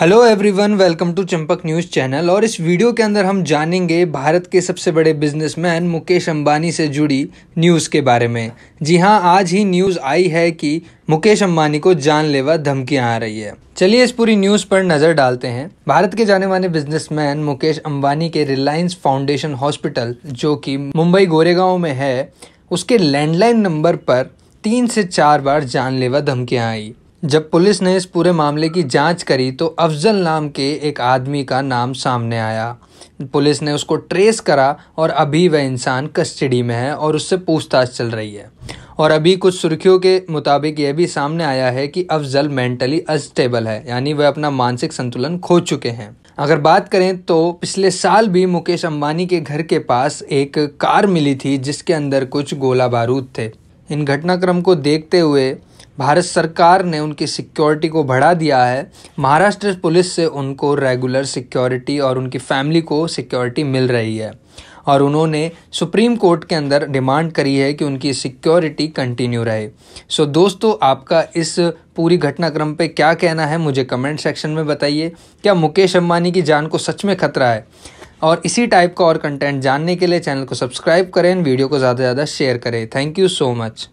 hello everyone welcome to Champak news channel और इस video के अंदर हम जानेंगे भारत के सबसे बड़े बिजनेसमैन मुकेश अंबानी से जुड़ी न्यूज़ के बारे में जी हां आज ही न्यूज़ आई है कि मुकेश अंबानी को जानलेवा धमकियां आ रही है चलिए इस पूरी न्यूज पर नजर डालते हैं भारत के जाने माने बिजनेसमैन मुकेश अंबानी के रिलायंस फाउंडेशन हॉस्पिटल जो कि मुंबई गोरेगांव में है उसके लैंडलाइन नंबर पर तीन से चार बार जानलेवा धमकियां आई जब पुलिस ने इस पूरे मामले की जांच करी तो अफजल नाम के एक आदमी का नाम सामने आया पुलिस ने उसको ट्रेस करा और अभी वह इंसान कस्टडी में है और उससे पूछताछ चल रही है और अभी कुछ सुर्खियों के मुताबिक यह भी सामने आया है कि अफजल मेंटली अस्टेबल है यानी वह अपना मानसिक संतुलन खो चुके हैं अगर बात करें तो पिछले साल भी मुकेश अंबानी के घर के पास एक कार मिली थी जिसके अंदर कुछ गोला बारूद थे इन घटनाक्रम को देखते हुए भारत सरकार ने उनकी सिक्योरिटी को बढ़ा दिया है महाराष्ट्र पुलिस से उनको रेगुलर सिक्योरिटी और उनकी फैमिली को सिक्योरिटी मिल रही है और उन्होंने सुप्रीम कोर्ट के अंदर डिमांड करी है कि उनकी सिक्योरिटी कंटिन्यू रहे सो so, दोस्तों आपका इस पूरी घटनाक्रम पे क्या कहना है मुझे कमेंट सेक्शन में बताइए क्या मुकेश अम्बानी की जान को सच में खतरा है और इसी टाइप का और कंटेंट जानने के लिए चैनल को सब्सक्राइब करें वीडियो को ज़्यादा से ज़्यादा शेयर करें थैंक यू सो मच